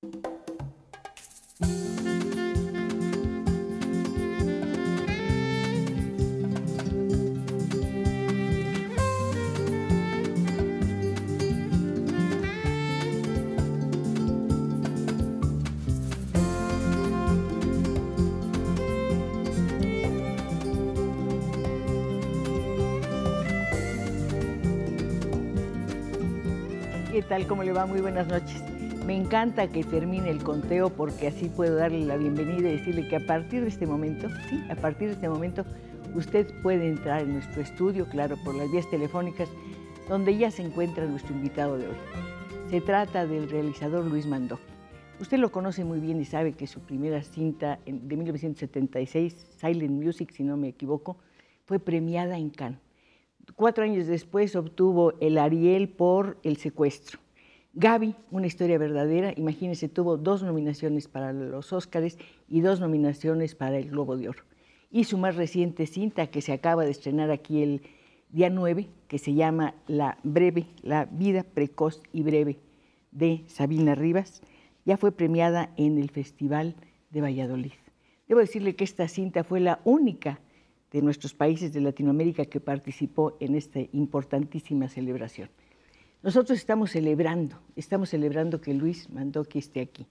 ¿Qué tal? ¿Cómo le va? Muy buenas noches. Me encanta que termine el conteo porque así puedo darle la bienvenida y decirle que a partir de este momento, sí, a partir de este momento, usted puede entrar en nuestro estudio, claro, por las vías telefónicas, donde ya se encuentra nuestro invitado de hoy. Se trata del realizador Luis Mandó. Usted lo conoce muy bien y sabe que su primera cinta de 1976, Silent Music, si no me equivoco, fue premiada en Cannes. Cuatro años después obtuvo el Ariel por El Secuestro. Gaby, una historia verdadera, imagínense, tuvo dos nominaciones para los Óscares y dos nominaciones para el Globo de Oro. Y su más reciente cinta, que se acaba de estrenar aquí el día 9, que se llama La breve, la vida precoz y breve de Sabina Rivas, ya fue premiada en el Festival de Valladolid. Debo decirle que esta cinta fue la única de nuestros países de Latinoamérica que participó en esta importantísima celebración. Nosotros estamos celebrando, estamos celebrando que Luis mandó que esté aquí.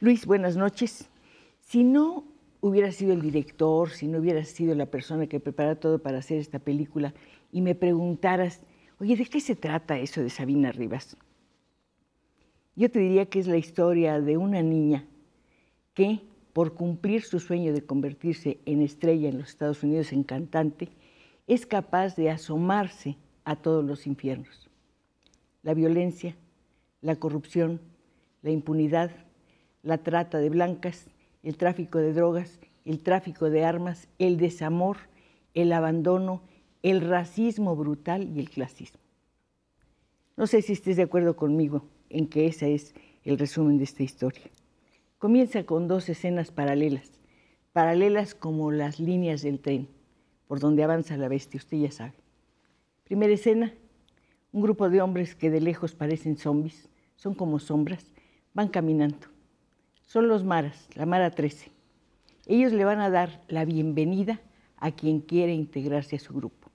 Luis, buenas noches. Si no hubiera sido el director, si no hubiera sido la persona que prepara todo para hacer esta película y me preguntaras, oye, ¿de qué se trata eso de Sabina Rivas? Yo te diría que es la historia de una niña que, por cumplir su sueño de convertirse en estrella en los Estados Unidos, en cantante, es capaz de asomarse a todos los infiernos la violencia, la corrupción, la impunidad, la trata de blancas, el tráfico de drogas, el tráfico de armas, el desamor, el abandono, el racismo brutal y el clasismo. No sé si estés de acuerdo conmigo en que ese es el resumen de esta historia. Comienza con dos escenas paralelas, paralelas como las líneas del tren, por donde avanza la bestia, usted ya sabe. Primera escena, un grupo de hombres que de lejos parecen zombis, son como sombras, van caminando. Son los maras, la Mara 13. Ellos le van a dar la bienvenida a quien quiere integrarse a su grupo.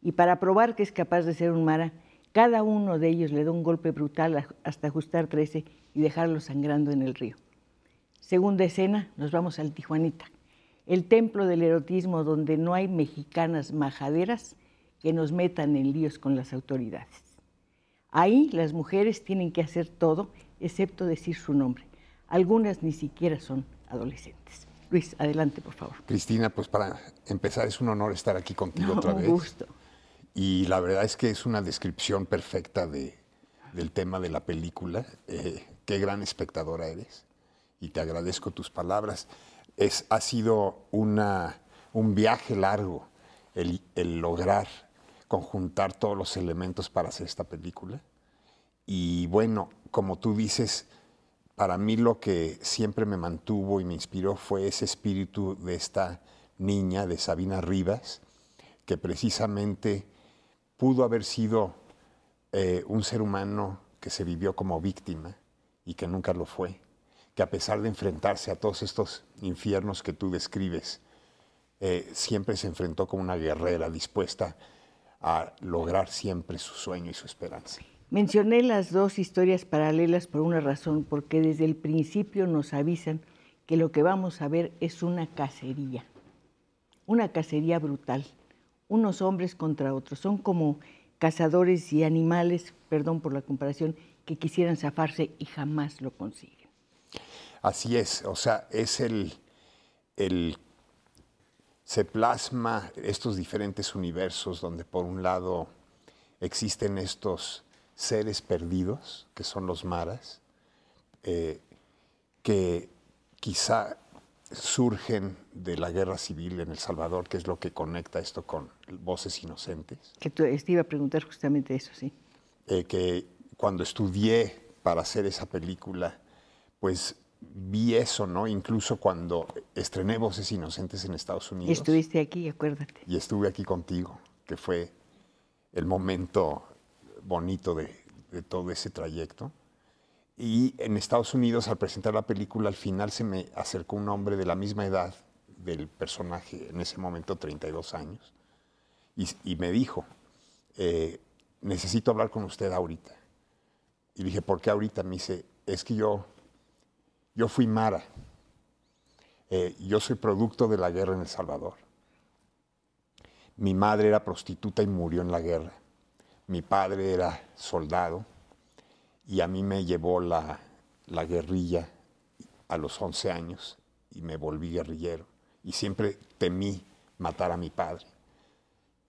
Y para probar que es capaz de ser un Mara, cada uno de ellos le da un golpe brutal hasta ajustar 13 y dejarlo sangrando en el río. Segunda escena, nos vamos al Tijuanita, el templo del erotismo donde no hay mexicanas majaderas que nos metan en líos con las autoridades. Ahí las mujeres tienen que hacer todo excepto decir su nombre. Algunas ni siquiera son adolescentes. Luis, adelante, por favor. Cristina, pues para empezar, es un honor estar aquí contigo otra vez. Un gusto. Y la verdad es que es una descripción perfecta de, del tema de la película. Eh, qué gran espectadora eres y te agradezco tus palabras. Es, ha sido una, un viaje largo el, el lograr conjuntar todos los elementos para hacer esta película. Y bueno, como tú dices, para mí lo que siempre me mantuvo y me inspiró fue ese espíritu de esta niña, de Sabina Rivas, que precisamente pudo haber sido eh, un ser humano que se vivió como víctima y que nunca lo fue, que a pesar de enfrentarse a todos estos infiernos que tú describes, eh, siempre se enfrentó como una guerrera dispuesta a lograr siempre su sueño y su esperanza. Mencioné las dos historias paralelas por una razón, porque desde el principio nos avisan que lo que vamos a ver es una cacería, una cacería brutal, unos hombres contra otros, son como cazadores y animales, perdón por la comparación, que quisieran zafarse y jamás lo consiguen. Así es, o sea, es el, el se plasma estos diferentes universos donde por un lado existen estos seres perdidos, que son los maras, eh, que quizá surgen de la guerra civil en El Salvador, que es lo que conecta esto con voces inocentes. Que te este, iba a preguntar justamente eso, sí. Eh, que cuando estudié para hacer esa película, pues vi eso, ¿no? Incluso cuando estrené Voces Inocentes en Estados Unidos. Y estuviste aquí, acuérdate. Y estuve aquí contigo, que fue el momento bonito de, todo ese trayecto. Y en Estados Unidos, al presentar la película, al final se me acercó un hombre de la misma edad del personaje, en ese momento 32 años, y, me dijo, eh, necesito hablar con usted ahorita. Y dije, ¿por qué ahorita? Me dice, es que yo yo fui Mara. Eh, yo soy producto de la guerra en El Salvador. Mi madre era prostituta y murió en la guerra. Mi padre era soldado y a mí me llevó la, la guerrilla a los 11 años y me volví guerrillero. Y siempre temí matar a mi padre.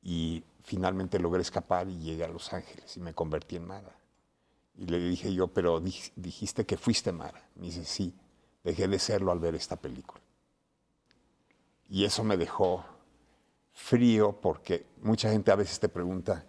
Y finalmente logré escapar y llegué a Los Ángeles y me convertí en Mara. Y le dije yo, pero dijiste que fuiste Mara. Me dice, sí, dejé de serlo al ver esta película. Y eso me dejó frío porque mucha gente a veces te pregunta,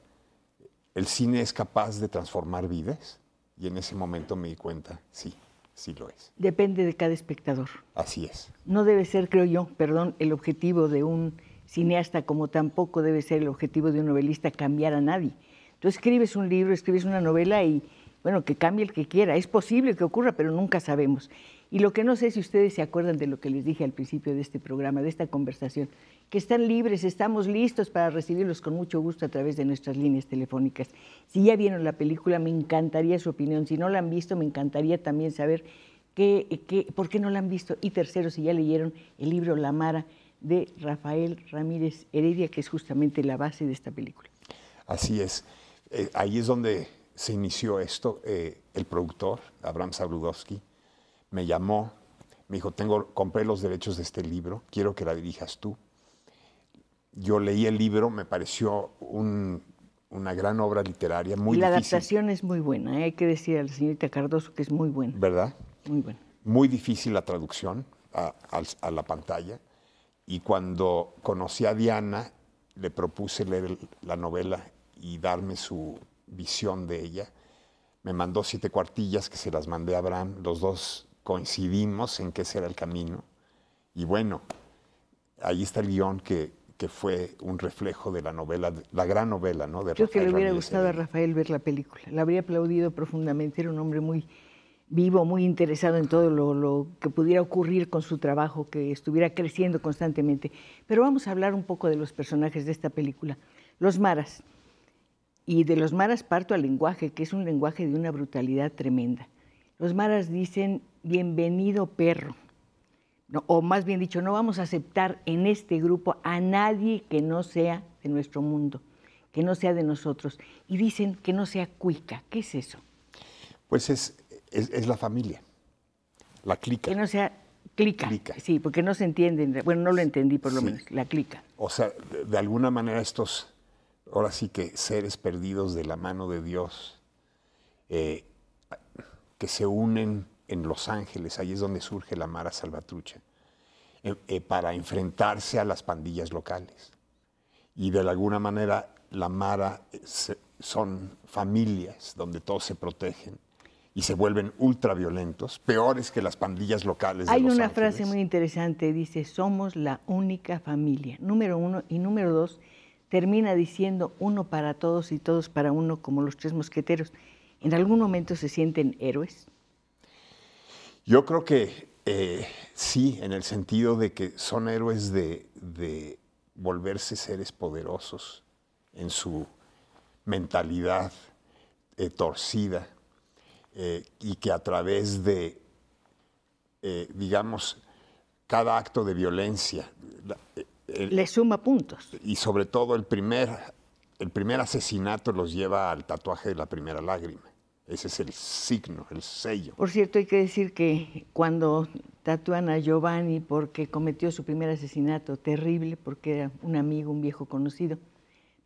¿el cine es capaz de transformar vidas? Y en ese momento me di cuenta, sí, sí lo es. Depende de cada espectador. Así es. No debe ser, creo yo, perdón, el objetivo de un cineasta como tampoco debe ser el objetivo de un novelista cambiar a nadie. Tú escribes un libro, escribes una novela y bueno, que cambie el que quiera, es posible que ocurra, pero nunca sabemos. Y lo que no sé si ustedes se acuerdan de lo que les dije al principio de este programa, de esta conversación, que están libres, estamos listos para recibirlos con mucho gusto a través de nuestras líneas telefónicas. Si ya vieron la película, me encantaría su opinión. Si no la han visto, me encantaría también saber qué, por qué no la han visto. Y tercero, si ya leyeron el libro La Mara de Rafael Ramírez Heredia, que es justamente la base de esta película. Así es. Eh, ahí es donde se inició esto, eh, el productor, Abraham Sabludowski, me llamó, me dijo, tengo, compré los derechos de este libro, quiero que la dirijas tú. Yo leí el libro, me pareció una gran obra literaria, muy la adaptación es muy buena, ¿eh? hay que decir al señor señorita Cardoso que es muy buena. ¿Verdad? Muy buena. Muy difícil la traducción a la pantalla. Y cuando conocí a Diana, le propuse leer la novela y darme su visión de ella. Me mandó siete cuartillas que se las mandé a Abraham. Los dos coincidimos en que ese era el camino. Y bueno, ahí está el guión que, que fue un reflejo de la novela, la gran novela, ¿no? De Creo que le hubiera gustado a Rafael ver la película. La habría aplaudido profundamente. Era un hombre muy vivo, muy interesado en todo lo, lo, que pudiera ocurrir con su trabajo, que estuviera creciendo constantemente. Pero vamos a hablar un poco de los personajes de esta película. Los Maras y de los maras parto al lenguaje, que es un lenguaje de una brutalidad tremenda. Los maras dicen, bienvenido perro, o más bien dicho, no vamos a aceptar en este grupo a nadie que no sea de nuestro mundo, que no sea de nosotros. Y dicen que no sea cuica, ¿qué es eso? Pues es, es, la familia, la clica. Que no sea clica. clica. Sí, porque no se entienden, bueno, no lo entendí por lo menos, la clica. O sea, de alguna manera estos ahora sí que seres perdidos de la mano de Dios, eh, que se unen en Los Ángeles, ahí es donde surge la Mara Salvatrucha, eh, eh, para enfrentarse a las pandillas locales. Y de alguna manera la Mara son familias donde todos se protegen y se vuelven ultraviolentos, peores que las pandillas locales. De Hay una frase muy interesante, dice, somos la única familia, número uno, y número dos, termina diciendo uno para todos y todos para uno, como los tres mosqueteros, ¿en algún momento se sienten héroes? Yo creo que eh, sí, en el sentido de que son héroes de, volverse seres poderosos en su mentalidad eh, torcida eh, y que a través de, digamos, cada acto de violencia, le suma puntos. Y sobre todo el primer, el primer asesinato los lleva al tatuaje de la primera lágrima. Ese es el signo, el sello. Por cierto, hay que decir que cuando tatúan a Giovanni porque cometió su primer asesinato terrible, porque era un amigo, un viejo conocido,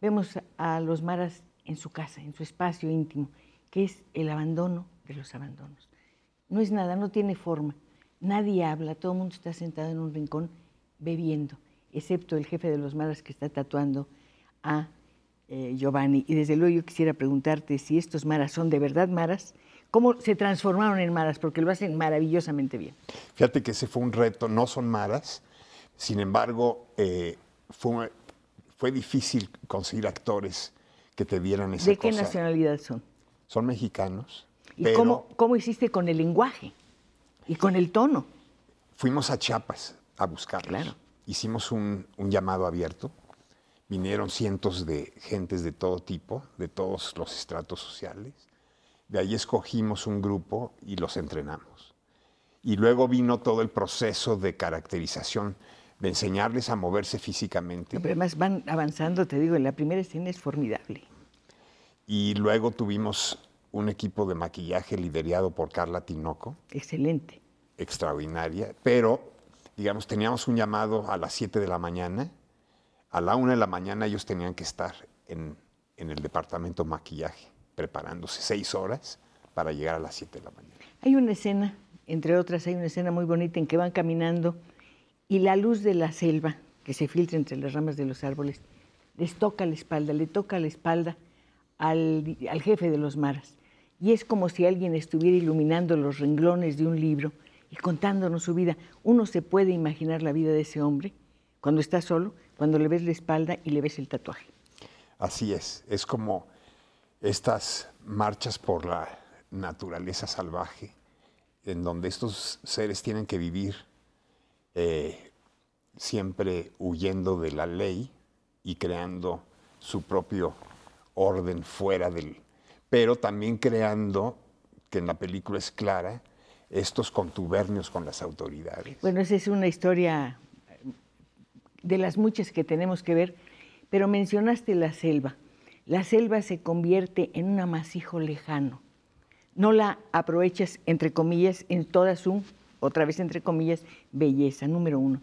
vemos a los maras en su casa, en su espacio íntimo, que es el abandono de los abandonos. No es nada, no tiene forma. Nadie habla, todo el mundo está sentado en un rincón bebiendo excepto el jefe de los maras que está tatuando a eh, Giovanni. Y desde luego yo quisiera preguntarte si estos maras son de verdad maras, cómo se transformaron en maras, porque lo hacen maravillosamente bien. Fíjate que ese fue un reto, no son maras, sin embargo, eh, fue, fue, difícil conseguir actores que te dieran esa ¿De qué nacionalidad son? Son mexicanos. ¿Y cómo, hiciste con el lenguaje y con el tono? Fuimos a Chiapas a buscarlos. Claro hicimos un, llamado abierto. Vinieron cientos de gentes de todo tipo, de todos los estratos sociales. De ahí escogimos un grupo y los entrenamos. Y luego vino todo el proceso de caracterización, de enseñarles a moverse físicamente. Pero además van avanzando, te digo, la primera escena es formidable. Y luego tuvimos un equipo de maquillaje liderado por Carla Tinoco. Excelente. Extraordinaria, pero digamos, teníamos un llamado a las 7 de la mañana, a la 1 de la mañana ellos tenían que estar en, el departamento maquillaje, preparándose seis horas para llegar a las 7 de la mañana. Hay una escena, entre otras, hay una escena muy bonita en que van caminando y la luz de la selva que se filtra entre las ramas de los árboles les toca la espalda, le toca la espalda al, al jefe de los maras. Y es como si alguien estuviera iluminando los renglones de un libro contándonos su vida. Uno se puede imaginar la vida de ese hombre cuando está solo, cuando le ves la espalda y le ves el tatuaje. Así es, es como estas marchas por la naturaleza salvaje, en donde estos seres tienen que vivir eh, siempre huyendo de la ley y creando su propio orden fuera del... pero también creando, que en la película es clara, estos contubernios con las autoridades. Bueno, esa es una historia de las muchas que tenemos que ver, pero mencionaste la selva. La selva se convierte en un amasijo lejano. No la aprovechas, entre comillas, en toda su, otra vez entre comillas, belleza, número uno.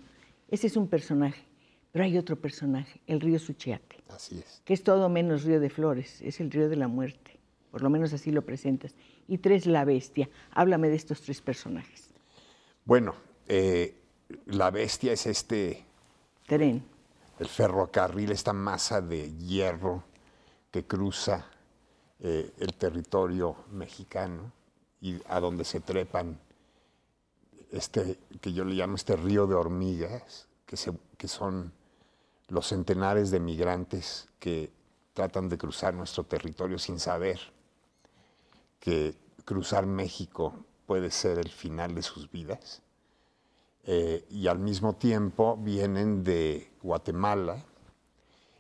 Ese es un personaje, pero hay otro personaje, el río Suchiate. Así es. Que es todo menos río de flores, es el río de la muerte por lo menos así lo presentas, y tres, la bestia. Háblame de estos tres personajes. Bueno, eh, la bestia es este... Tren. El ferrocarril, esta masa de hierro que cruza eh, el territorio mexicano y a donde se trepan este, que yo le llamo este río de hormigas, que son los centenares de migrantes que tratan de cruzar nuestro territorio sin saber que cruzar México puede ser el final de sus vidas. Eh, y al mismo tiempo vienen de Guatemala,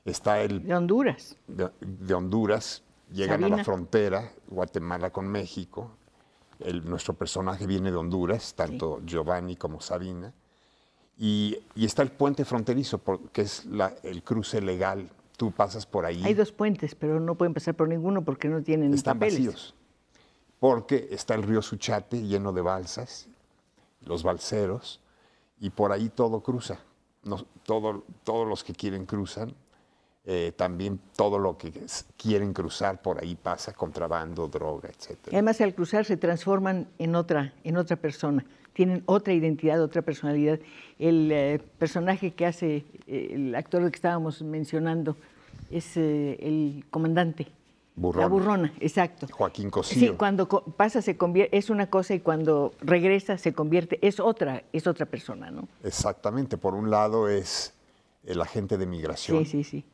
está el... De Honduras. De, Honduras, llegan a la frontera, Guatemala con México. nuestro personaje viene de Honduras, tanto Giovanni como Sabina. Y, está el puente fronterizo, que es el cruce legal. Tú pasas por ahí. Hay dos puentes, pero no pueden pasar por ninguno porque no tienen Están papeles. vacíos porque está el río Suchate lleno de balsas, los balseros, y por ahí todo cruza. todos los que quieren cruzan, eh, también todo lo que quieren cruzar por ahí pasa, contrabando, droga, etc. Además, al cruzar se transforman en otra, en otra persona, tienen otra identidad, otra personalidad. El eh, personaje que hace eh, el actor que estábamos mencionando es el comandante la burrona, exacto. Joaquín Cosío. Sí, cuando pasa se convierte, es una cosa y cuando regresa se convierte, es otra, es otra persona, ¿no? Exactamente. Por un lado es el agente de migración. Sí, sí, sí.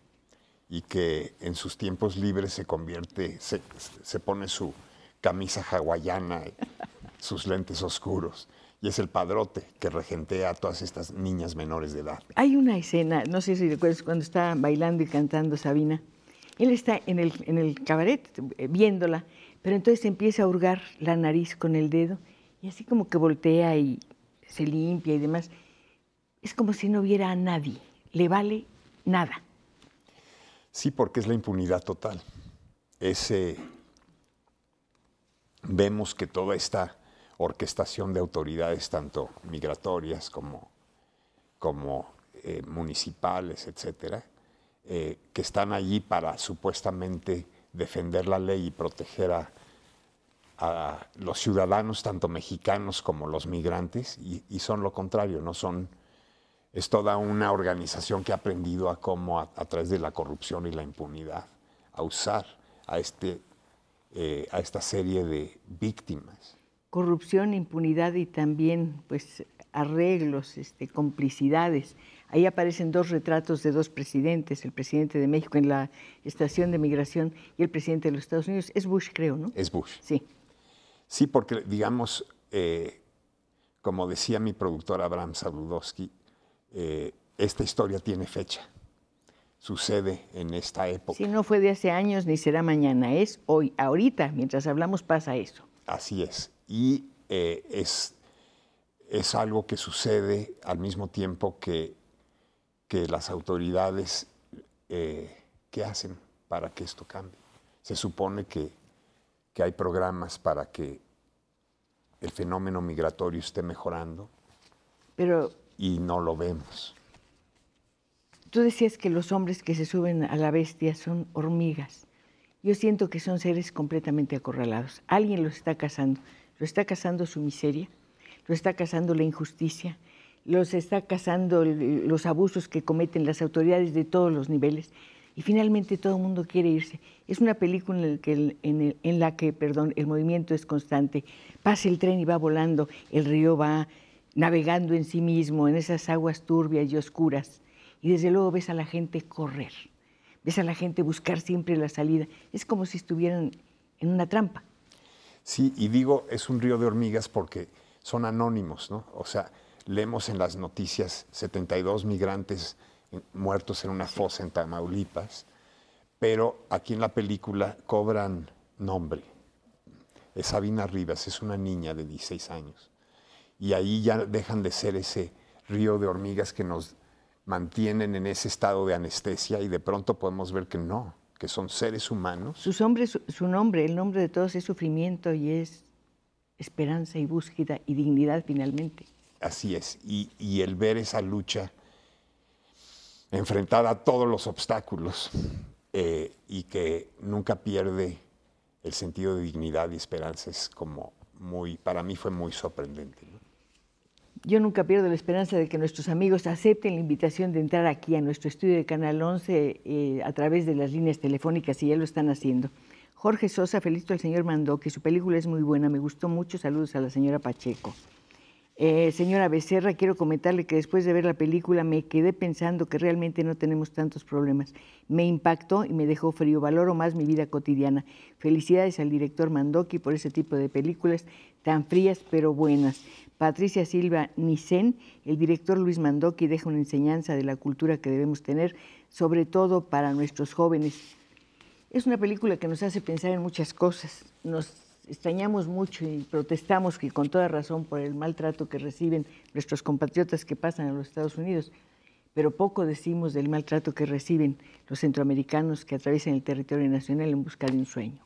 Y que en sus tiempos libres se convierte, se, se pone su camisa hawaiana, sus lentes oscuros y es el padrote que regentea a todas estas niñas menores de edad. Hay una escena, no sé si recuerdas, cuando está bailando y cantando Sabina, él está en el, cabaret eh, viéndola, pero entonces empieza a hurgar la nariz con el dedo y así como que voltea y se limpia y demás. Es como si no viera a nadie, le vale nada. Sí, porque es la impunidad total. Ese vemos que toda esta orquestación de autoridades, tanto migratorias como, como eh, municipales, etcétera, eh, que están allí para supuestamente defender la ley y proteger a, los ciudadanos, tanto mexicanos como los migrantes, y, son lo contrario, no son. Es toda una organización que ha aprendido a cómo, a, través de la corrupción y la impunidad, a usar a, este, eh, a esta serie de víctimas. Corrupción, impunidad y también pues, arreglos, este, complicidades. Ahí aparecen dos retratos de dos presidentes, el presidente de México en la estación de migración y el presidente de los Estados Unidos. Es Bush, creo, ¿no? Es Bush. Sí. Sí, porque, digamos, eh, como decía mi productor Abraham Sabludowski, eh, esta historia tiene fecha. Sucede en esta época. Si no fue de hace años ni será mañana, es hoy. Ahorita, mientras hablamos, pasa eso. Así es. Y eh, es, es algo que sucede al mismo tiempo que que las autoridades, eh, ¿qué hacen para que esto cambie? Se supone que, que hay programas para que el fenómeno migratorio esté mejorando Pero, y no lo vemos. Tú decías que los hombres que se suben a la bestia son hormigas. Yo siento que son seres completamente acorralados. Alguien los está cazando. Lo está cazando su miseria, lo está cazando la injusticia, los está cazando los abusos que cometen las autoridades de todos los niveles y finalmente todo el mundo quiere irse. Es una película en, la que, el, el movimiento es constante. Pasa el tren y va volando, el río va navegando en sí mismo, en esas aguas turbias y oscuras. Y desde luego ves a la gente correr, ves a la gente buscar siempre la salida. Es como si estuvieran en una trampa. Sí, y digo, es un río de hormigas porque son anónimos, ¿no? O sea, Leemos en las noticias 72 migrantes eh, muertos en una fosa en Tamaulipas, pero aquí en la película cobran nombre. Es Sabina Rivas, es una niña de 16 años. Y ahí ya dejan de ser ese río de hormigas que nos mantienen en ese estado de anestesia y de pronto podemos ver que no, que son seres humanos. Sus hombres, su nombre, el nombre de todos es sufrimiento y es esperanza y búsqueda y dignidad finalmente. Así es. Y, el ver esa lucha enfrentada a todos los obstáculos eh, y que nunca pierde el sentido de dignidad y esperanza es como muy, para mí fue muy sorprendente. Yo nunca pierdo la esperanza de que nuestros amigos acepten la invitación de entrar aquí a nuestro estudio de Canal 11 eh, a través de las líneas telefónicas, y ya lo están haciendo. Jorge Sosa, felicito al señor Mandó, que su película es muy buena, me gustó mucho. Saludos a la señora Pacheco. Eh, señora Becerra, quiero comentarle que después de ver la película me quedé pensando que realmente no tenemos tantos problemas. Me impactó y me dejó frío. Valoro más mi vida cotidiana. Felicidades al director Mandoki por ese tipo de películas tan frías pero buenas. Patricia Silva Nisen, el director Luis Mandoki deja una enseñanza de la cultura que debemos tener, sobre todo para nuestros jóvenes. Es una película que nos hace pensar en muchas cosas, nos extrañamos mucho y protestamos que con toda razón por el maltrato que reciben nuestros compatriotas que pasan a los Estados Unidos, pero poco decimos del maltrato que reciben los centroamericanos que atraviesan el territorio nacional en busca de un sueño.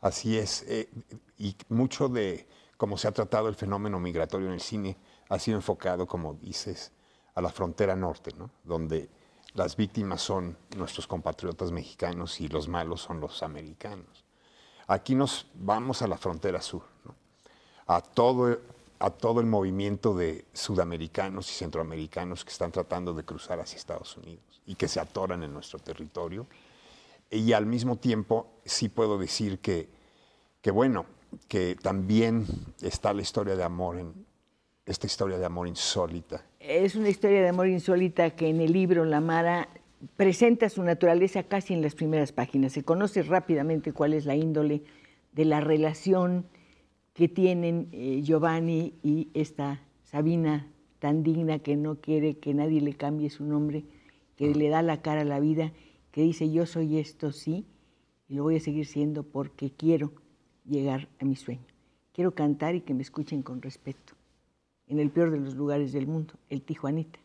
Así es, eh, y mucho de cómo se ha tratado el fenómeno migratorio en el cine ha sido enfocado, como dices, a la frontera norte, ¿no? donde las víctimas son nuestros compatriotas mexicanos y los malos son los americanos. Aquí nos vamos a la frontera sur, a, todo, a todo el movimiento de sudamericanos y centroamericanos que están tratando de cruzar hacia Estados Unidos y que se atoran en nuestro territorio. Y al mismo tiempo sí puedo decir que, que bueno, que también está la historia de amor en, esta historia de amor insólita. Es una historia de amor insólita que en el libro La Mara presenta su naturaleza casi en las primeras páginas. Se conoce rápidamente cuál es la índole de la relación que tienen eh, Giovanni y esta Sabina tan digna que no quiere que nadie le cambie su nombre, que le da la cara a la vida, que dice yo soy esto sí y lo voy a seguir siendo porque quiero llegar a mi sueño. Quiero cantar y que me escuchen con respeto, en el peor de los lugares del mundo, el Tijuanita.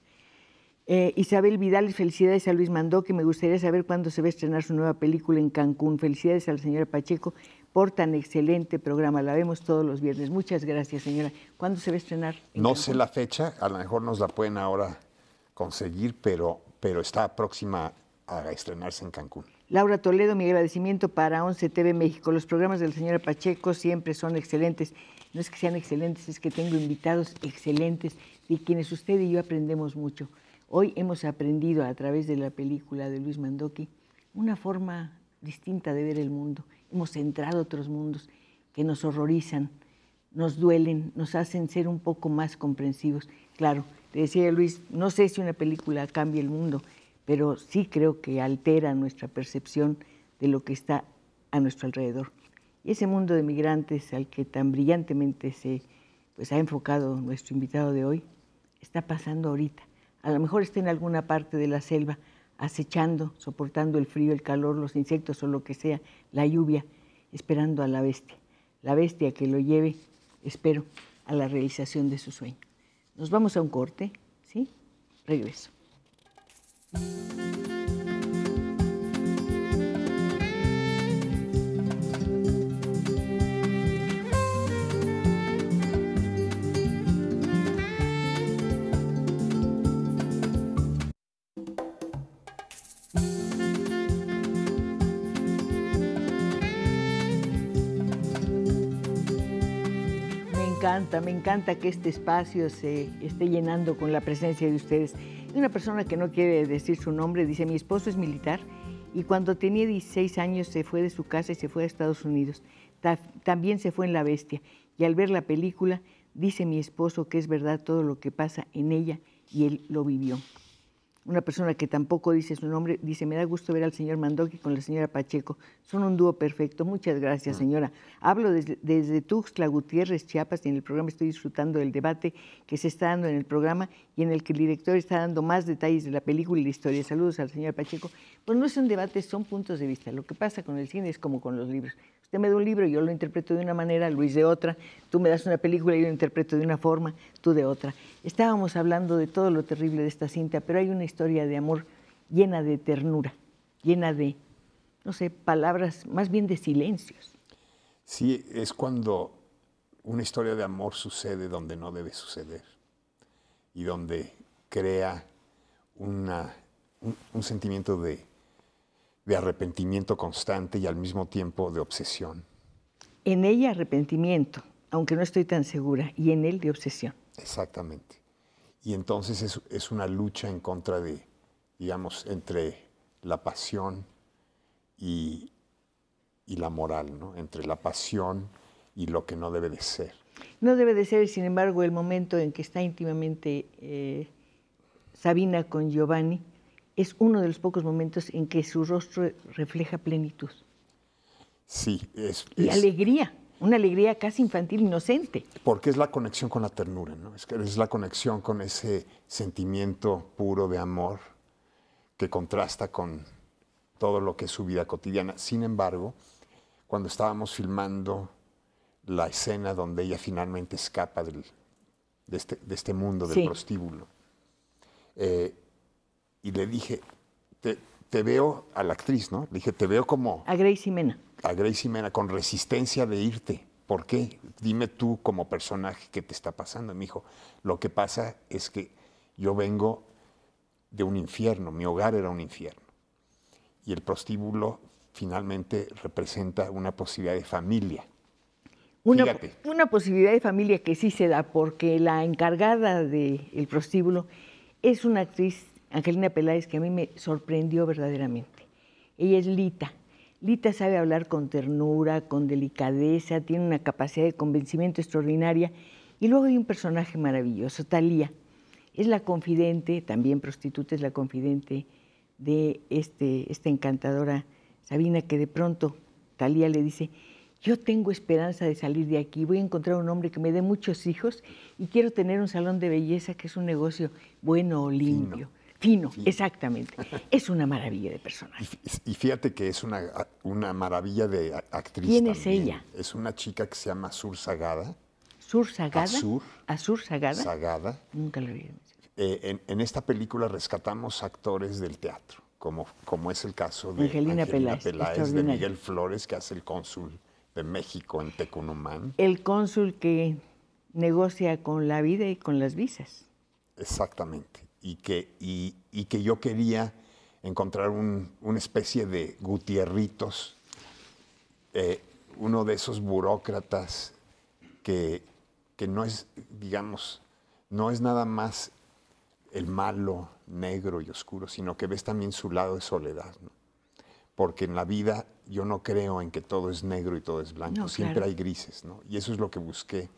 Eh, Isabel Vidal, felicidades a Luis Mandó, que me gustaría saber cuándo se va a estrenar su nueva película en Cancún. Felicidades a la señora Pacheco por tan excelente programa. La vemos todos los viernes. Muchas gracias, señora. ¿Cuándo se va a estrenar? No sé la fecha, a lo mejor nos la pueden ahora conseguir, pero, pero está próxima a estrenarse en Cancún. Laura Toledo, mi agradecimiento para 11 TV México. Los programas de la señora Pacheco siempre son excelentes. No es que sean excelentes, es que tengo invitados excelentes de quienes usted y yo aprendemos mucho. Hoy hemos aprendido a través de la película de Luis Mandoki una forma distinta de ver el mundo. Hemos entrado a otros mundos que nos horrorizan, nos duelen, nos hacen ser un poco más comprensivos. Claro, te decía Luis, no sé si una película cambia el mundo, pero sí creo que altera nuestra percepción de lo que está a nuestro alrededor. Y ese mundo de migrantes al que tan brillantemente se pues, ha enfocado nuestro invitado de hoy, está pasando ahorita a lo mejor está en alguna parte de la selva acechando, soportando el frío, el calor, los insectos o lo que sea, la lluvia, esperando a la bestia. La bestia que lo lleve, espero, a la realización de su sueño. Nos vamos a un corte, ¿sí? Regreso. me encanta que este espacio se esté llenando con la presencia de ustedes. Una persona que no quiere decir su nombre dice, mi esposo es militar y cuando tenía 16 años se fue de su casa y se fue a Estados Unidos. también se fue en La Bestia y al ver la película dice mi esposo que es verdad todo lo que pasa en ella y él lo vivió una persona que tampoco dice su nombre, dice, me da gusto ver al señor Mandoki con la señora Pacheco. Son un dúo perfecto. Muchas gracias, mm. señora. Hablo desde, Tuxtla Gutiérrez, Chiapas, y en el programa estoy disfrutando del debate que se está dando en el programa y en el que el director está dando más detalles de la película y la historia. Saludos al señor Pacheco. Pues no es un debate, son puntos de vista. Lo que pasa con el cine es como con los libros. Usted me da un libro, yo lo interpreto de una manera, Luis de otra. Tú me das una película, y yo lo interpreto de una forma, tú de otra. Estábamos hablando de todo lo terrible de esta cinta, pero hay una historia historia de amor llena de ternura, llena de, no sé, palabras, más bien de silencios. Sí, es cuando una historia de amor sucede donde no debe suceder y donde crea un, sentimiento de, de arrepentimiento constante y al mismo tiempo de obsesión. En ella arrepentimiento, aunque no estoy tan segura, y en él de obsesión. Exactamente. Y entonces es, una lucha en contra de, digamos, entre la pasión y, la moral, ¿no? entre la pasión y lo que no debe de ser. No debe de ser, sin embargo, el momento en que está íntimamente eh, Sabina con Giovanni, es uno de los pocos momentos en que su rostro refleja plenitud. Sí, es... Y alegría una alegría casi infantil, inocente. Porque es la conexión con la ternura, ¿no? Es, la conexión con ese sentimiento puro de amor que contrasta con todo lo que es su vida cotidiana. Sin embargo, cuando estábamos filmando la escena donde ella finalmente escapa del, de, este, este mundo del prostíbulo, eh, y le dije, te, veo a la actriz, ¿no? Le dije, te veo como... A Grace Jimena a Gracie Mena con resistencia de irte. ¿Por qué? Dime tú como personaje qué te está pasando. Me dijo, lo que pasa es que yo vengo de un infierno, mi hogar era un infierno. Y el prostíbulo finalmente representa una posibilidad de familia. Una, una posibilidad de familia que sí se da porque la encargada del prostíbulo es una actriz, Angelina Peláez, que a mí me sorprendió verdaderamente. Ella es Lita, Lita sabe hablar con ternura, con delicadeza, tiene una capacidad de convencimiento extraordinaria. Y luego hay un personaje maravilloso, Talía. Es la confidente, también prostituta, es la confidente de este, esta encantadora Sabina, que de pronto Talía le dice, yo tengo esperanza de salir de aquí, voy a encontrar un hombre que me dé muchos hijos y quiero tener un salón de belleza que es un negocio bueno o limpio. Fino, exactamente. Es una maravilla de personaje. Y, fíjate que es una, maravilla de actriz. ¿Quién es ella? Es una chica que se llama Sur Sagada. ¿Sur Sagada? Azur. ¿Azur Sagada? Sagada. Nunca lo vi. Eh, en, esta película rescatamos actores del teatro, como, como es el caso de Angelina, Angelina Peláez, Peláez de Miguel Flores, que hace el cónsul de México en Tecunumán. El cónsul que negocia con la vida y con las visas. Exactamente y que, y, que yo quería encontrar una especie de Gutierritos, eh, uno de esos burócratas que, no es, digamos, no es nada más el malo, negro y oscuro, sino que ves también su lado de soledad. Porque en la vida yo no creo en que todo es negro y todo es blanco, siempre hay grises, ¿no? Y eso es lo que busqué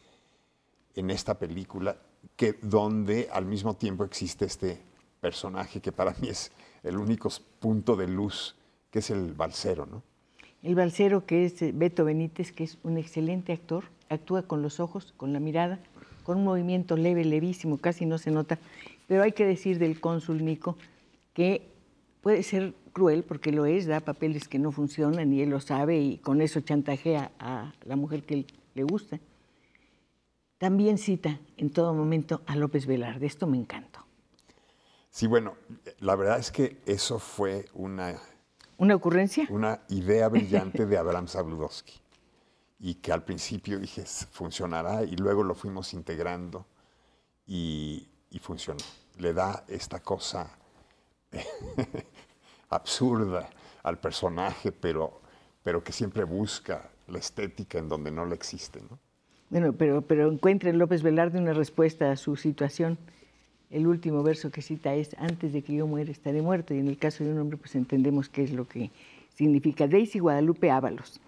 en esta película que donde al mismo tiempo existe este personaje que para mí es el único punto de luz, que es el balsero, El balsero que es eh, Beto Benítez, que es un excelente actor, actúa con los ojos, con la mirada, con un movimiento leve, levísimo, casi no se nota, pero hay que decir del cónsul Nico que puede ser cruel, porque lo es, da papeles que no funcionan y él lo sabe y con eso chantajea a la mujer que le gusta también cita en todo momento a López Velarde. Esto me encantó. Sí, bueno, la verdad es que eso fue una... ¿Una ocurrencia? Una idea brillante de Abraham Sabludowski. Y que al principio dije, funcionará, y luego lo fuimos integrando y, funcionó. Le da esta cosa absurda al personaje, pero, pero que siempre busca la estética en donde no la existe, ¿no? Bueno, pero, pero encuentre López Velarde una respuesta a su situación. El último verso que cita es, antes de que yo muera estaré muerto, y en el caso de un hombre pues entendemos qué es lo que significa. Daisy Guadalupe Ábalos.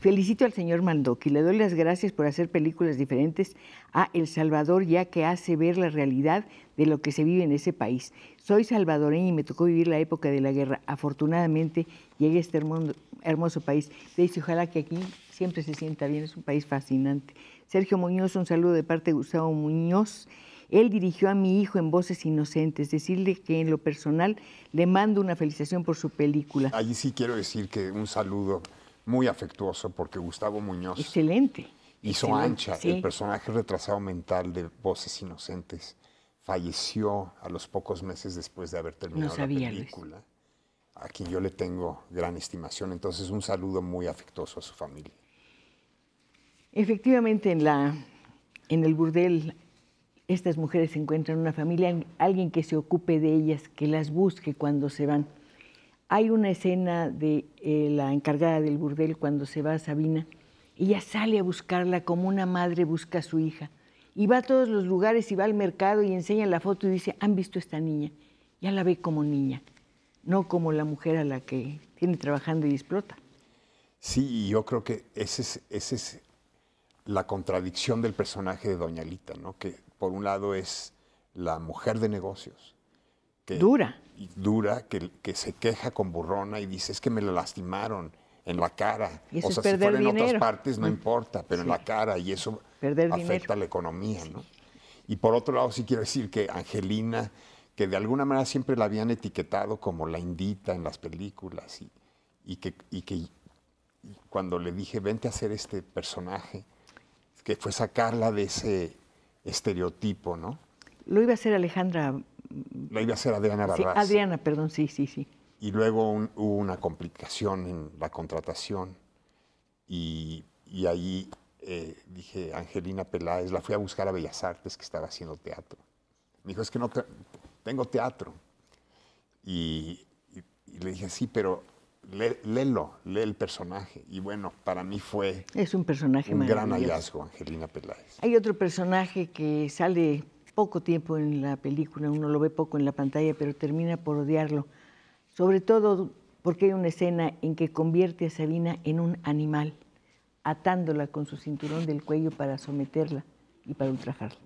Felicito al señor Mandoki, le doy las gracias por hacer películas diferentes a El Salvador, ya que hace ver la realidad de lo que se vive en ese país. Soy salvadoreña y me tocó vivir la época de la guerra. Afortunadamente llegué a este hermoso, país. Daisy, ojalá que aquí siempre se sienta bien, es un país fascinante. Sergio Muñoz, un saludo de parte de Gustavo Muñoz. Él dirigió a mi hijo en Voces Inocentes, decirle que en lo personal le mando una felicitación por su película. Allí sí quiero decir que un saludo muy afectuoso porque Gustavo Muñoz. Excelente. Hizo ancha el personaje retrasado mental de Voces Inocentes. Falleció a los pocos meses después de haber terminado la película. A quien yo le tengo gran estimación. Entonces, un saludo muy afectuoso a su familia. Efectivamente, en, la, en el burdel estas mujeres encuentran una familia, alguien que se ocupe de ellas, que las busque cuando se van. Hay una escena de eh, la encargada del burdel cuando se va a Sabina. Ella sale a buscarla como una madre busca a su hija. Y va a todos los lugares y va al mercado y enseña la foto y dice, han visto esta niña. Ya la ve como niña, no como la mujer a la que tiene trabajando y explota. Sí, yo creo que ese es, ese es la contradicción del personaje de Doña Lita, ¿no? que por un lado es la mujer de negocios. Que, dura. Y dura, que, que, se queja con burrona y dice, es que me la lastimaron en la cara. o sea, perder si fuera en otras partes no mm. importa, pero en la cara y eso perder afecta a la economía. ¿no? Y por otro lado, sí quiero decir que Angelina, que de alguna manera siempre la habían etiquetado como la indita en las películas y, y que, y que cuando le dije, vente a hacer este personaje, que fue sacarla de ese estereotipo, ¿no? Lo iba a hacer Alejandra. Mm, Lo iba a hacer Adriana Barras. Sí, Adriana, perdón, sí, sí, sí. Y luego hubo una complicación en la contratación y, y ahí eh, dije, Angelina Peláez, la fui a buscar a Bellas Artes que estaba haciendo teatro. Me dijo, es que no tengo teatro. y le dije, sí, pero lelo léelo, lee el personaje. Y bueno, para mí fue es un, personaje un gran hallazgo, Angelina Peláez. Hay otro personaje que sale poco tiempo en la película, uno lo ve poco en la pantalla, pero termina por odiarlo. Sobre todo porque hay una escena en que convierte a Sabina en un animal, atándola con su cinturón del cuello para someterla y para ultrajarla.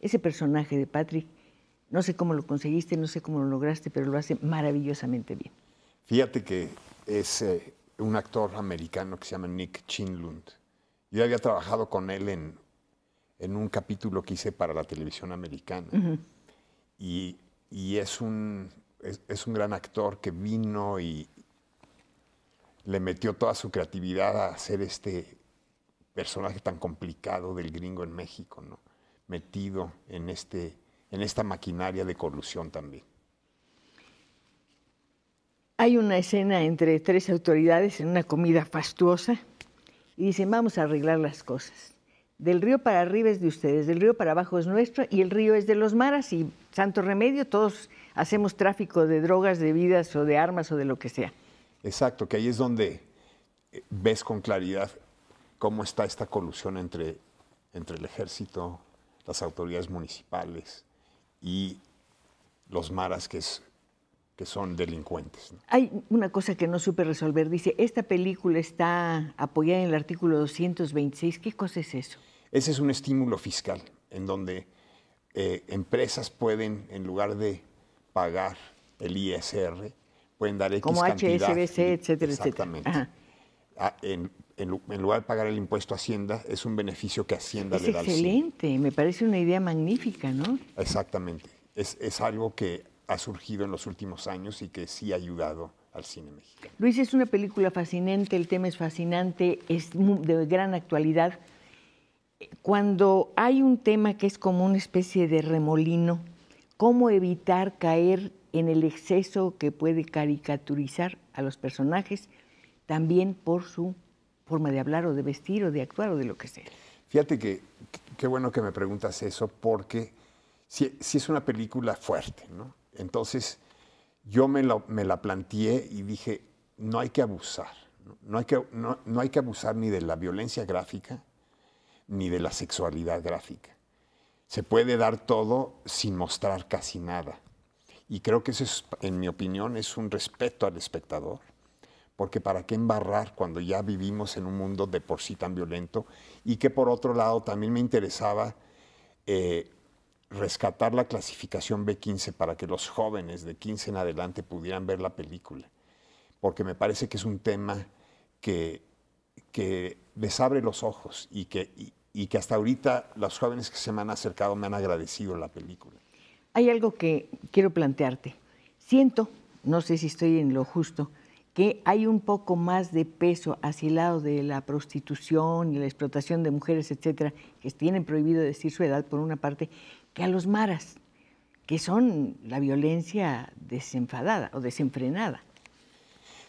Ese personaje de Patrick, no sé cómo lo conseguiste, no sé cómo lo lograste, pero lo hace maravillosamente bien. Fíjate que es eh, un actor americano que se llama Nick Chinlund. Yo había trabajado con él en, un capítulo que hice para la televisión americana. y, es, un, un gran actor que vino y le metió toda su creatividad a hacer este personaje tan complicado del gringo en México, ¿no? metido en, este, en esta maquinaria de corrupción también. Hay una escena entre tres autoridades en una comida fastuosa y dicen, vamos a arreglar las cosas. Del río para arriba es de ustedes, del río para abajo es nuestro y el río es de los maras y santo remedio, todos hacemos tráfico de drogas, de vidas o de armas o de lo que sea. Exacto, que ahí es donde eh, ves con claridad cómo está esta colusión entre, entre el ejército, las autoridades municipales y los maras, que es que son delincuentes. Hay una cosa que no supe resolver. Dice, esta película está apoyada en el artículo 226. ¿Qué cosa es eso? Ese es un estímulo fiscal en donde eh, empresas pueden, en lugar de pagar el ISR, pueden dar X Como Como HSBC, etcétera, exactamente. Ah, etcétera. En, lugar de pagar el impuesto a Hacienda, es un beneficio que Hacienda le da. Excelente, me parece una idea magnífica, ¿no? Exactamente. Es, es algo que ha surgido en los últimos años y que sí ha ayudado al cine mexicano. Luis, es una película fascinante, el tema es fascinante, es de gran actualidad. Cuando hay un tema que es como una especie de remolino, ¿cómo evitar caer en el exceso que puede caricaturizar a los personajes también por su forma de hablar o de vestir o de actuar o de lo que sea? Fíjate que qué bueno que me preguntas eso porque si, si es una película fuerte, ¿no? Entonces, yo me, me la planteé y dije, no hay que abusar, no hay que, no, no hay que abusar ni de la violencia gráfica, ni de la sexualidad gráfica. Se puede dar todo sin mostrar casi nada. Y creo que eso, en mi opinión, es un respeto al espectador, porque ¿para qué embarrar cuando ya vivimos en un mundo de por sí tan violento? Y que por otro lado también me interesaba eh, rescatar la clasificación B15 para que los jóvenes de 15 en adelante pudieran ver la película, porque me parece que es un tema que, que les abre los ojos y que, que hasta ahorita los jóvenes que se me han acercado me han agradecido la película. Hay algo que quiero plantearte. Siento, no sé si estoy en lo justo, que hay un poco más de peso hacia el lado de la prostitución y la explotación de mujeres, etcétera, que tienen prohibido decir su edad por una parte, que a los maras, que son la violencia desenfadada o desenfrenada.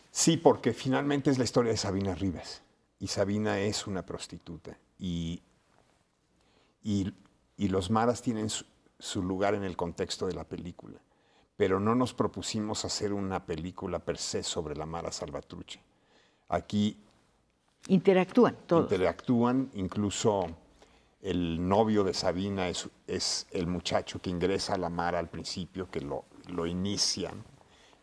Sí, porque finalmente es la historia de Sabina Rivas. Y Sabina es una prostituta. Y, los maras tienen su, lugar en el contexto de la película. Pero no nos propusimos hacer una película per se sobre la Mara Salvatrucha. Aquí... Interactúan todos. Interactúan, incluso el novio de Sabina es, el muchacho que ingresa a la mar al principio, que lo, lo inician,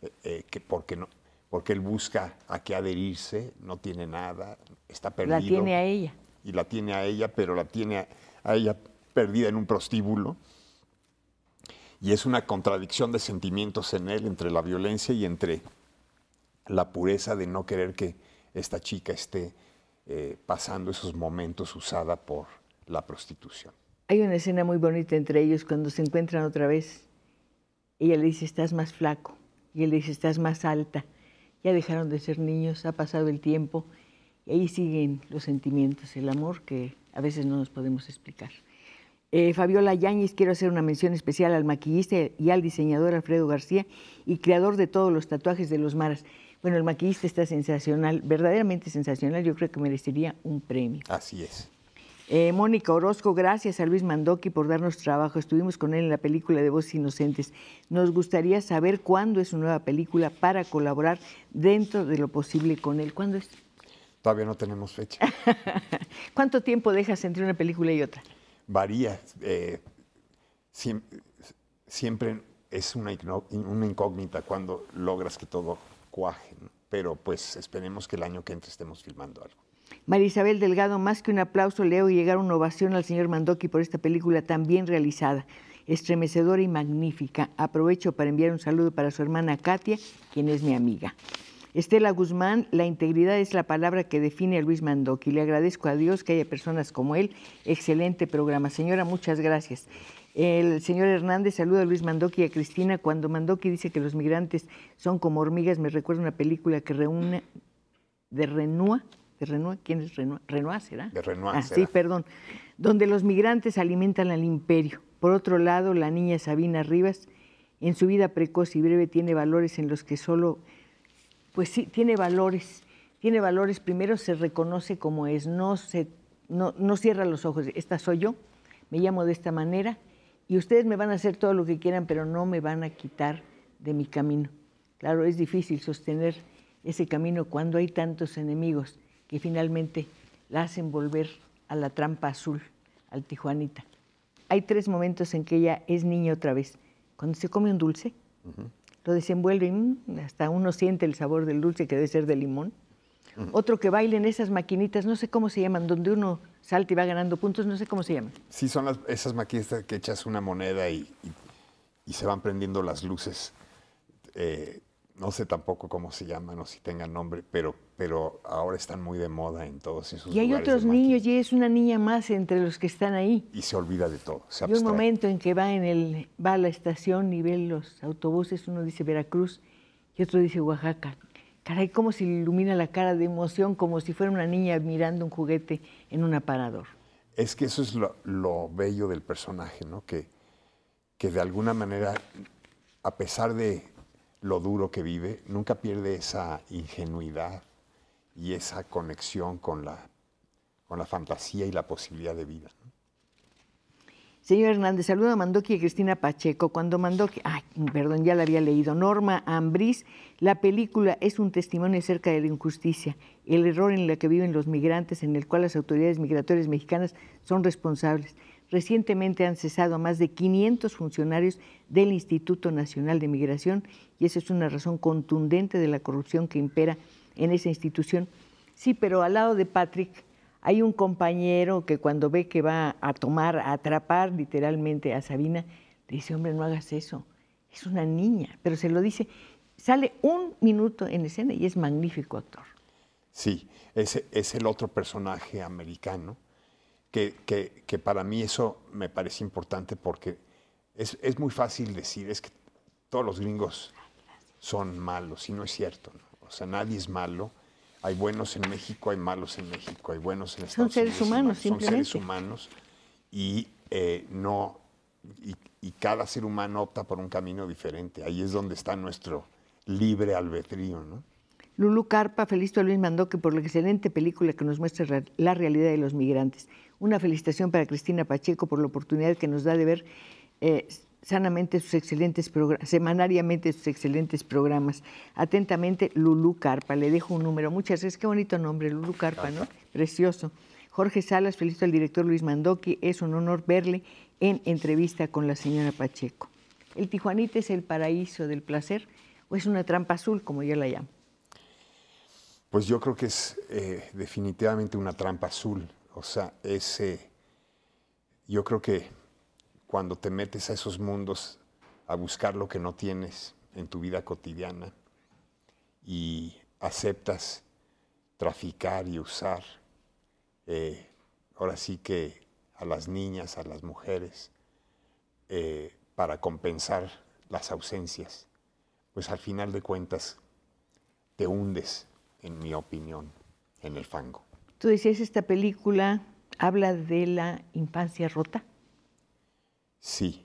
eh, eh, porque, porque él busca a qué adherirse, no tiene nada, está perdido. La tiene a ella. Y la tiene a ella, pero la tiene a, ella perdida en un prostíbulo. Y es una contradicción de sentimientos en él entre la violencia y entre la pureza de no querer que esta chica esté eh, pasando esos momentos usada por la prostitución. Hay una escena muy bonita entre ellos cuando se encuentran otra vez. Ella le dice, estás más flaco. Y él le dice, estás más alta. Ya dejaron de ser niños, ha pasado el tiempo. Y ahí siguen los sentimientos, el amor que a veces no nos podemos explicar. Eh, Fabiola Yáñez, quiero hacer una mención especial al maquillista y al diseñador Alfredo García y creador de todos los tatuajes de los maras. Bueno, el maquillista está sensacional, verdaderamente sensacional. Yo creo que merecería un premio. Así es. Eh, Mónica Orozco, gracias a Luis Mandoki por darnos trabajo. Estuvimos con él en la película de Voces Inocentes. Nos gustaría saber cuándo es su nueva película para colaborar dentro de lo posible con él. ¿Cuándo es? Todavía no tenemos fecha. ¿Cuánto tiempo dejas entre una película y otra? Varía. Eh, siempre, es una, incógnita cuando logras que todo cuaje. Pero pues esperemos que el año que entra estemos filmando algo. María Isabel Delgado, más que un aplauso, leo llegar una ovación al señor Mandoki por esta película tan bien realizada, estremecedora y magnífica. Aprovecho para enviar un saludo para su hermana Katia, quien es mi amiga. Estela Guzmán, la integridad es la palabra que define a Luis Mandoki. Le agradezco a Dios que haya personas como él. Excelente programa. Señora, muchas gracias. El señor Hernández saluda a Luis Mandoki y a Cristina. Cuando Mandoki dice que los migrantes son como hormigas, me recuerda una película que reúne de Renúa, de Renoir, ¿quién es Renoir? Renoir será. De Renoir ah, Sí, perdón. Donde los migrantes alimentan al imperio. Por otro lado, la niña Sabina Rivas, en su vida precoz y breve, tiene valores en los que solo, pues sí, tiene valores. Tiene valores, primero se reconoce como es, no, se, no cierra los ojos, esta soy yo, me llamo de esta manera y ustedes me van a hacer todo lo que quieran, pero no me van a quitar de mi camino. Claro, es difícil sostener ese camino cuando hay tantos enemigos, que finalmente la hacen volver a la trampa azul, al Tijuanita. Hay tres momentos en que ella es niña otra vez. Cuando se come un dulce, lo desenvuelven, mm, hasta uno siente el sabor del dulce que debe ser de limón. Otro que baila en esas maquinitas, no sé cómo se llaman, donde uno salta y va ganando puntos, no sé cómo se llaman. Sí, son las, esas maquinitas que echas una moneda y, se van prendiendo las luces. Eh, no sé tampoco cómo se llaman o si tengan nombre, pero pero ahora están muy de moda en todos esos Y hay otros niños, y es una niña más entre los que están ahí. Y se olvida de todo. Se y un momento en que va, en el, va a la estación y ve los autobuses, uno dice Veracruz y otro dice Oaxaca. Caray, cómo se ilumina la cara de emoción, como si fuera una niña mirando un juguete en un aparador. Es que eso es lo, bello del personaje, ¿no? Que, que de alguna manera, a pesar de lo duro que vive, nunca pierde esa ingenuidad y esa conexión con la, con la fantasía y la posibilidad de vida. Señor Hernández, saludo a Mandoki y Cristina Pacheco. Cuando Mandoki, ay, perdón, ya la había leído, Norma Ambriz, la película es un testimonio acerca de la injusticia, el error en el que viven los migrantes, en el cual las autoridades migratorias mexicanas son responsables. Recientemente han cesado más de 500 funcionarios del Instituto Nacional de Migración y esa es una razón contundente de la corrupción que impera en esa institución. Sí, pero al lado de Patrick hay un compañero que cuando ve que va a tomar, a atrapar literalmente a Sabina, le dice, hombre, no hagas eso, es una niña, pero se lo dice, sale un minuto en escena y es magnífico actor. Sí, ese es el otro personaje americano, que, para mí eso me parece importante porque es, es muy fácil decir, es que todos los gringos son malos y no es cierto. ¿no? O sea, nadie es malo. Hay buenos en México, hay malos en México, hay buenos en Estados Son seres humanos, simplemente. Son seres humanos y eh, no y, cada ser humano opta por un camino diferente. Ahí es donde está nuestro libre albedrío, ¿no? Lulu Carpa, felicito a Luis Mandoque por la excelente película que nos muestra la realidad de los migrantes. Una felicitación para Cristina Pacheco por la oportunidad que nos da de ver eh, sanamente sus excelentes programas, semanariamente sus excelentes programas. Atentamente, Lulú Carpa. Le dejo un número. Muchas gracias. Qué bonito nombre, Lulú Carpa, ¿no? Precioso. Jorge Salas, felicito al director Luis Mandoki. Es un honor verle en entrevista con la señora Pacheco. ¿El Tijuanita es el paraíso del placer o es una trampa azul, como yo la llamo? Pues yo creo que es eh, definitivamente una trampa azul. O sea, ese yo creo que cuando te metes a esos mundos a buscar lo que no tienes en tu vida cotidiana y aceptas traficar y usar, eh, ahora sí que a las niñas, a las mujeres, eh, para compensar las ausencias, pues al final de cuentas te hundes, en mi opinión, en el fango. Tú decías, esta película habla de la infancia rota. Sí,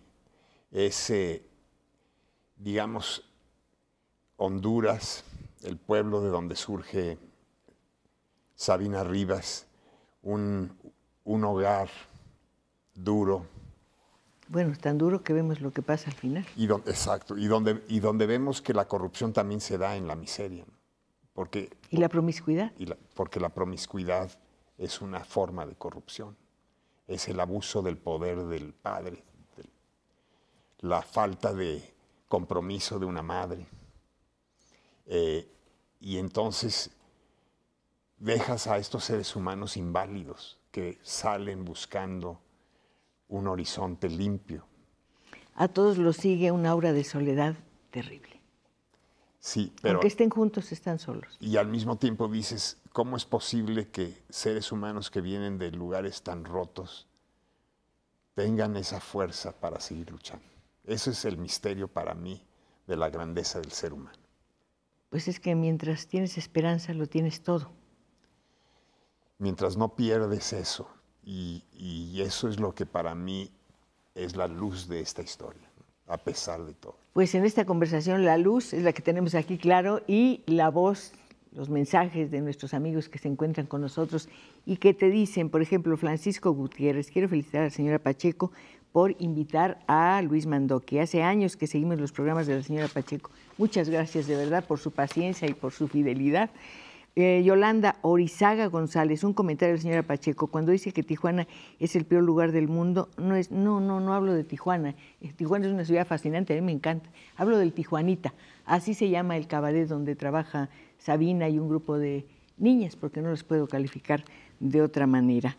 es, digamos, Honduras, el pueblo de donde surge Sabina Rivas, un, hogar duro. Bueno, tan duro que vemos lo que pasa al final. Y exacto, y donde, y vemos que la corrupción también se da en la miseria. Porque, ¿Y la promiscuidad? porque la promiscuidad es una forma de corrupción, es el abuso del poder del padre, la falta de compromiso de una madre. Eh, y entonces dejas a estos seres humanos inválidos que salen buscando un horizonte limpio. A todos los sigue una aura de soledad terrible. Sí, pero... Aunque estén juntos, están solos. Y al mismo tiempo dices, ¿cómo es posible que seres humanos que vienen de lugares tan rotos tengan esa fuerza para seguir luchando? Eso es el misterio para mí de la grandeza del ser humano. Pues es que mientras tienes esperanza lo tienes todo. Mientras no pierdes eso, y, eso es lo que para mí es la luz de esta historia, a pesar de todo. Pues en esta conversación la luz es la que tenemos aquí, claro, y la voz los mensajes de nuestros amigos que se encuentran con nosotros y que te dicen, por ejemplo, Francisco Gutiérrez, quiero felicitar a la señora Pacheco por invitar a Luis Mandoque. Hace años que seguimos los programas de la señora Pacheco. Muchas gracias de verdad por su paciencia y por su fidelidad. Eh, Yolanda Orizaga González, un comentario de la señora Pacheco. Cuando dice que Tijuana es el peor lugar del mundo, no es, no, no, no hablo de Tijuana. Eh, Tijuana es una ciudad fascinante, a mí me encanta. Hablo del Tijuanita. Así se llama el cabaret donde trabaja Sabina y un grupo de niñas, porque no los puedo calificar de otra manera.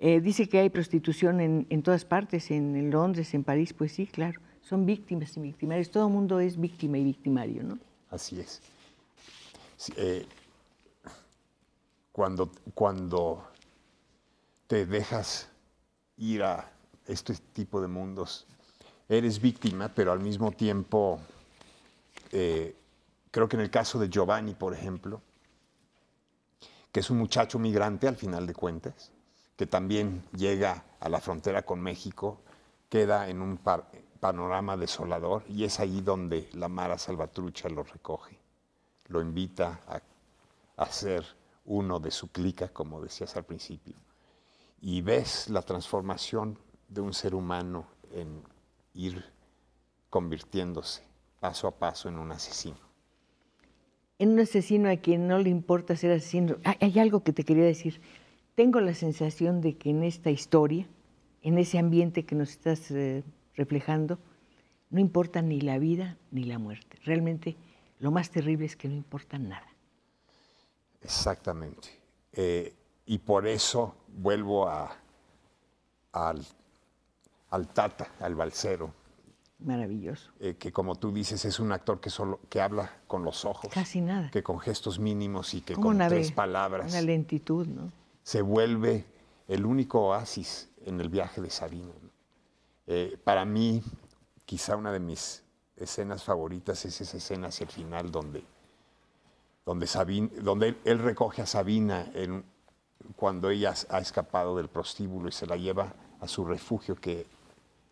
Eh, dice que hay prostitución en, todas partes, en, Londres, en París, pues sí, claro. Son víctimas y victimarios. Todo el mundo es víctima y victimario, ¿no? Así es. Eh, cuando, cuando te dejas ir a este tipo de mundos, eres víctima, pero al mismo tiempo, eh, creo que en el caso de Giovanni, por ejemplo, que es un muchacho migrante al final de cuentas, que también llega a la frontera con México, queda en un panorama desolador y es ahí donde la Mara Salvatrucha lo recoge, lo invita a, a ser uno de su clica, como decías al principio, y ves la transformación de un ser humano en ir convirtiéndose paso a paso en un asesino. En un asesino a quien no le importa ser asesino. Hay algo que te quería decir tengo la sensación de que en esta historia, en ese ambiente que nos estás eh, reflejando, no importa ni la vida ni la muerte. Realmente lo más terrible es que no importa nada. Exactamente. Eh, y por eso vuelvo al, Tata, al Balcero. Maravilloso. Eh, que como tú dices, es un actor que, solo, que habla con los ojos. Casi nada. Que con gestos mínimos y que con tres palabras. Una lentitud, ¿no? se vuelve el único oasis en el viaje de Sabina. Eh, para mí, quizá una de mis escenas favoritas es esa escena hacia el final donde, donde, donde él, recoge a Sabina cuando ella ha escapado del prostíbulo y se la lleva a su refugio que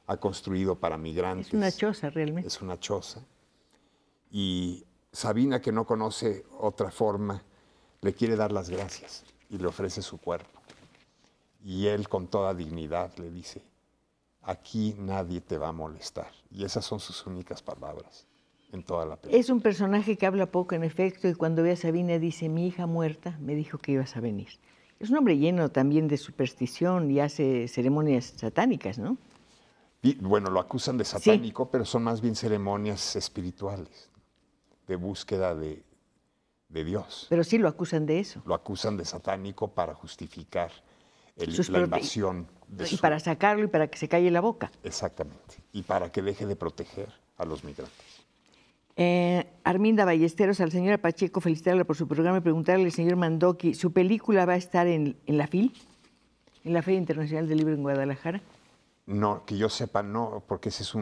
ha construido para migrantes. Es una choza realmente. Es una choza. Y Sabina, que no conoce otra forma, le quiere dar las gracias y le ofrece su cuerpo. Y él con toda dignidad le dice, aquí nadie te va a molestar. Y esas son sus únicas palabras en toda la película. Es un personaje que habla poco, en efecto, y cuando ve a Sabina dice, mi hija muerta me dijo que ibas a venir. Es un hombre lleno también de superstición y hace ceremonias satánicas, ¿no? bueno, lo acusan de satánico, pero son más bien ceremonias espirituales, de búsqueda de, de Dios. Pero sí lo acusan de eso. Lo acusan de satánico para justificar la invasión de Y para sacarlo y para que se calle la boca. Exactamente. Y para que deje de proteger a los migrantes. Eh, Arminda Ballesteros, al señor Pacheco, felicitarle por su programa y preguntarle al señor Mandoki, ¿su película va a estar en, la FIL? ¿En la Feria Internacional del Libro en Guadalajara? No, que yo sepa, no, porque esa es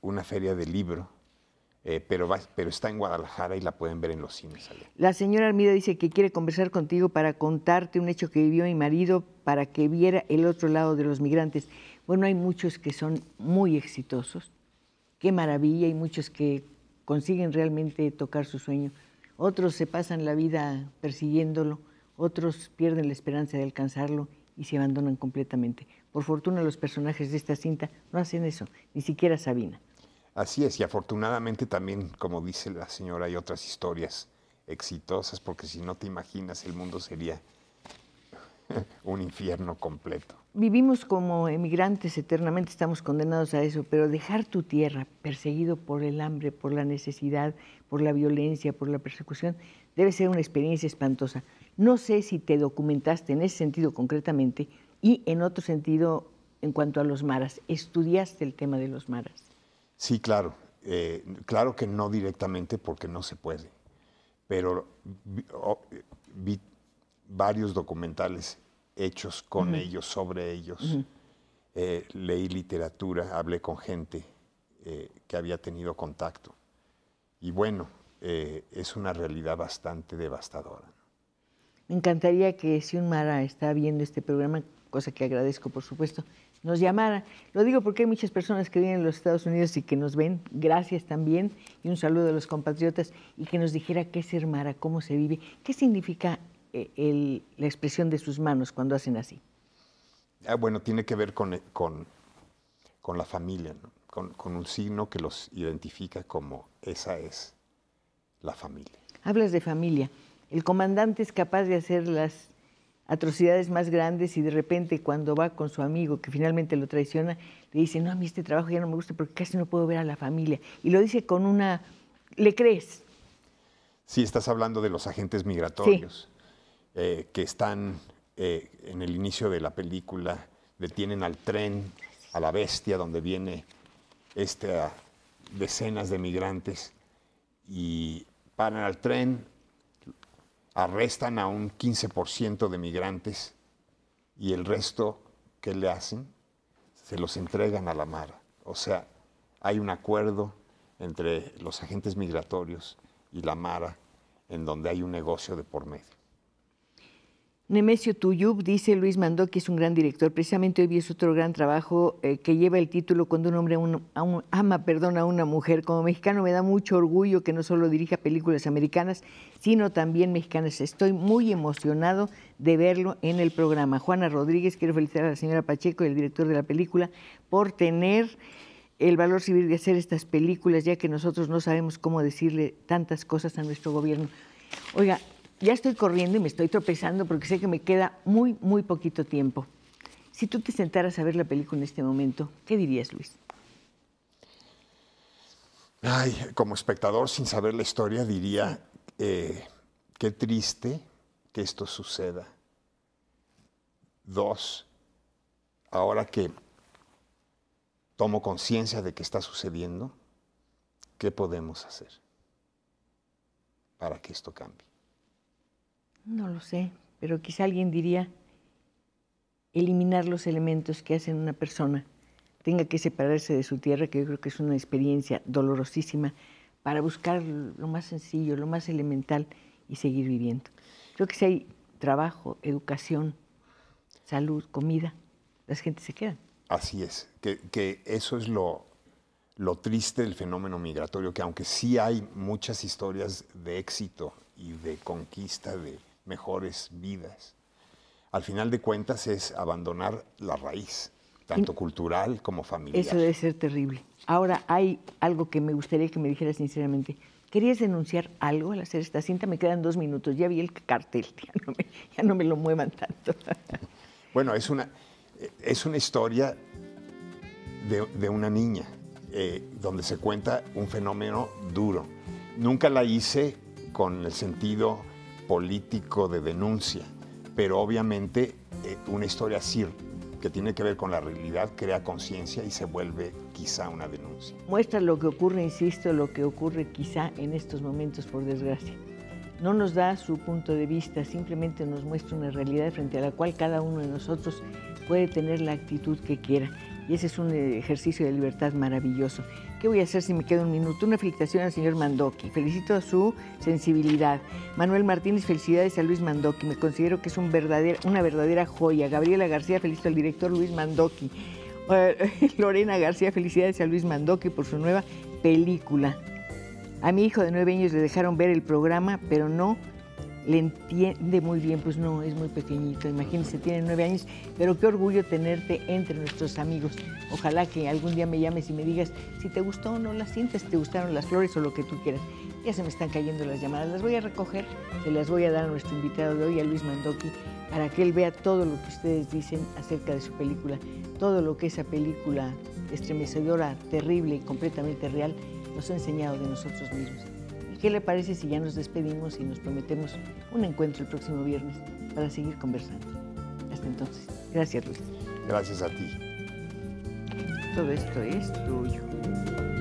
una feria de libro eh, pero, pero está en Guadalajara y la pueden ver en los cines. La señora Armida dice que quiere conversar contigo para contarte un hecho que vivió mi marido para que viera el otro lado de los migrantes. Bueno, hay muchos que son muy exitosos, qué maravilla, hay muchos que consiguen realmente tocar su sueño. Otros se pasan la vida persiguiéndolo, otros pierden la esperanza de alcanzarlo y se abandonan completamente. Por fortuna los personajes de esta cinta no hacen eso, ni siquiera Sabina. Así es, y afortunadamente también, como dice la señora, hay otras historias exitosas, porque si no te imaginas, el mundo sería un infierno completo. Vivimos como emigrantes eternamente, estamos condenados a eso, pero dejar tu tierra perseguido por el hambre, por la necesidad, por la violencia, por la persecución, debe ser una experiencia espantosa. No sé si te documentaste en ese sentido concretamente y en otro sentido en cuanto a los maras. ¿Estudiaste el tema de los maras? Sí, claro. Eh, claro que no directamente porque no se puede, pero vi, oh, varios documentales hechos con ellos, sobre ellos. Eh, leí literatura, hablé con gente eh, que había tenido contacto. Y bueno, es una realidad bastante devastadora. Me encantaría que si un Mara está viendo este programa, cosa que agradezco por supuesto, nos llamara. Lo digo porque hay muchas personas que vienen a los Estados Unidos y que nos ven, gracias también, y un saludo a los compatriotas, y que nos dijera qué es hermara, cómo se vive, qué significa eh, la expresión de sus manos cuando hacen así. Ah, bueno, tiene que ver con, eh, con, la familia, con, con, un signo que los identifica como esa es la familia. Hablas de familia. El comandante es capaz de hacer las atrocidades más grandes y de repente cuando va con su amigo que finalmente lo traiciona, le dice, no, a mí este trabajo ya no me gusta porque casi no puedo ver a la familia. Y lo dice con una, ¿le crees? Sí, estás hablando de los agentes migratorios eh, que están eh, en el inicio de la película, detienen al tren, a la bestia, donde viene este, decenas de migrantes y paran al tren, arrestan a un 15% de migrantes y el resto, ¿qué le hacen? Se los entregan a la Mara. O sea, hay un acuerdo entre los agentes migratorios y la Mara en donde hay un negocio de por medio. Nemesio Tuyub, dice Luis Mandó, que es un gran director. Precisamente hoy vi es otro gran trabajo eh, que lleva el título Cuando un hombre ama perdón, a una mujer. Como mexicano me da mucho orgullo que no solo dirija películas americanas, sino también mexicanas. Estoy muy emocionado de verlo en el programa. Juana Rodríguez, quiero felicitar a la señora Pacheco, el director de la película, por tener el valor civil de hacer estas películas, ya que nosotros no sabemos cómo decirle tantas cosas a nuestro gobierno. Oiga, ya estoy corriendo y me estoy tropezando porque sé que me queda muy, muy poquito tiempo. Si tú te sentaras a ver la película en este momento, ¿qué dirías, Luis? Ay, como espectador sin saber la historia diría, eh, qué triste que esto suceda. Dos, ahora que tomo conciencia de que está sucediendo, ¿qué podemos hacer para que esto cambie? No lo sé, pero quizá alguien diría eliminar los elementos que hacen una persona tenga que separarse de su tierra, que yo creo que es una experiencia dolorosísima, para buscar lo más sencillo, lo más elemental y seguir viviendo. Creo que si hay trabajo, educación, salud, comida, las gente se queda. Así es, que, eso es lo, lo triste del fenómeno migratorio, que aunque sí hay muchas historias de éxito y de conquista de mejores vidas. Al final de cuentas es abandonar la raíz, tanto cultural como familiar. Eso debe ser terrible. Ahora, hay algo que me gustaría que me dijeras sinceramente. ¿Querías denunciar algo al hacer esta cinta? Me quedan dos minutos, ya vi el cartel, ya no me, lo muevan tanto. bueno, es una, es una historia de, una niña, eh, donde se cuenta un fenómeno duro. Nunca la hice con el sentido político de denuncia, pero obviamente eh, una historia así que tiene que ver con la realidad crea conciencia y se vuelve quizá una denuncia. Muestra lo que ocurre, insisto, lo que ocurre quizá en estos momentos, por desgracia. No nos da su punto de vista, simplemente nos muestra una realidad frente a la cual cada uno de nosotros puede tener la actitud que quiera. Y ese es un eh, ejercicio de libertad maravilloso. ¿Qué voy a hacer si me queda un minuto? Una felicitación al señor Mandoki. Felicito a su sensibilidad. Manuel Martínez, felicidades a Luis Mandoki. Me considero que es un una verdadera joya. Gabriela García, felicito al director Luis Mandoki. Lorena García, felicidades a Luis Mandoki por su nueva película. A mi hijo de nueve años le dejaron ver el programa, pero no le entiende muy bien, pues no, es muy pequeñito, imagínese, tiene nueve años, pero qué orgullo tenerte entre nuestros amigos. Ojalá que algún día me llames y me digas si te gustó o no las cintas, si te gustaron las flores o lo que tú quieras. Ya se me están cayendo las llamadas, las voy a recoger, se las voy a dar a nuestro invitado de hoy, a Luis Mandoki, para que él vea todo lo que ustedes dicen acerca de su película, todo lo que esa película estremecedora, terrible y completamente real nos ha enseñado de nosotros mismos. ¿Qué le parece si ya nos despedimos y nos prometemos un encuentro el próximo viernes para seguir conversando? Hasta entonces. Gracias, Luis. Gracias a ti. Todo esto es tuyo.